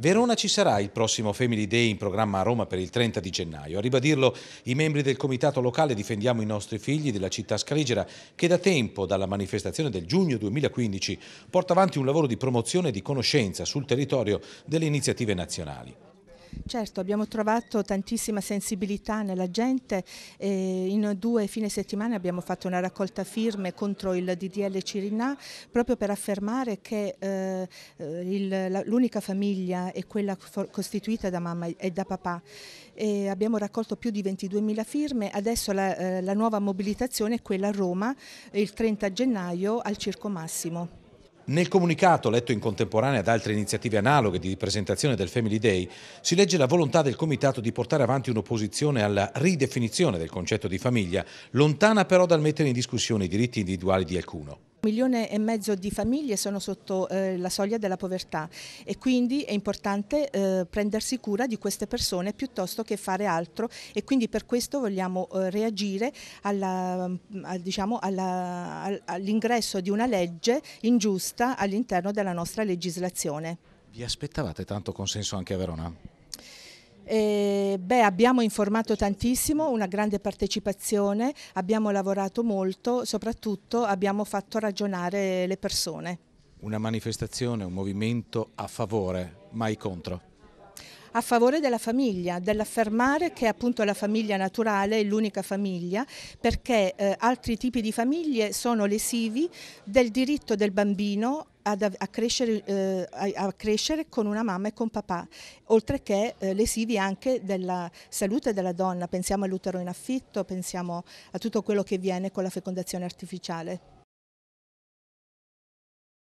Verona ci sarà il prossimo Family Day in programma a Roma per il 30 di gennaio. A ribadirlo i membri del comitato locale Difendiamo i nostri figli della città scaligera che da tempo, dalla manifestazione del giugno 2015, porta avanti un lavoro di promozione e di conoscenza sul territorio delle iniziative nazionali. Certo, abbiamo trovato tantissima sensibilità nella gente. Eh, in due fine settimane abbiamo fatto una raccolta firme contro il DDL Cirinà proprio per affermare che eh, l'unica famiglia è quella costituita da mamma e da papà. E abbiamo raccolto più di 22.000 firme, adesso la, eh, la nuova mobilitazione è quella a Roma il 30 gennaio al Circo Massimo. Nel comunicato, letto in contemporanea ad altre iniziative analoghe di presentazione del Family Day, si legge la volontà del Comitato di portare avanti un'opposizione alla ridefinizione del concetto di famiglia, lontana però dal mettere in discussione i diritti individuali di alcuno. Un milione e mezzo di famiglie sono sotto eh, la soglia della povertà e quindi è importante eh, prendersi cura di queste persone piuttosto che fare altro e quindi per questo vogliamo eh, reagire diciamo, all'ingresso di una legge ingiusta all'interno della nostra legislazione. Vi aspettavate tanto consenso anche a Verona? Eh, beh, abbiamo informato tantissimo, una grande partecipazione, abbiamo lavorato molto, soprattutto abbiamo fatto ragionare le persone. Una manifestazione, un movimento a favore, mai contro a favore della famiglia, dell'affermare che appunto la famiglia naturale è l'unica famiglia, perché eh, altri tipi di famiglie sono lesivi del diritto del bambino ad, a, crescere, eh, a, a, crescere, con una mamma e con papà, oltre che eh, lesivi anche della salute della donna, pensiamo all'utero in affitto, pensiamo a tutto quello che viene con la fecondazione artificiale.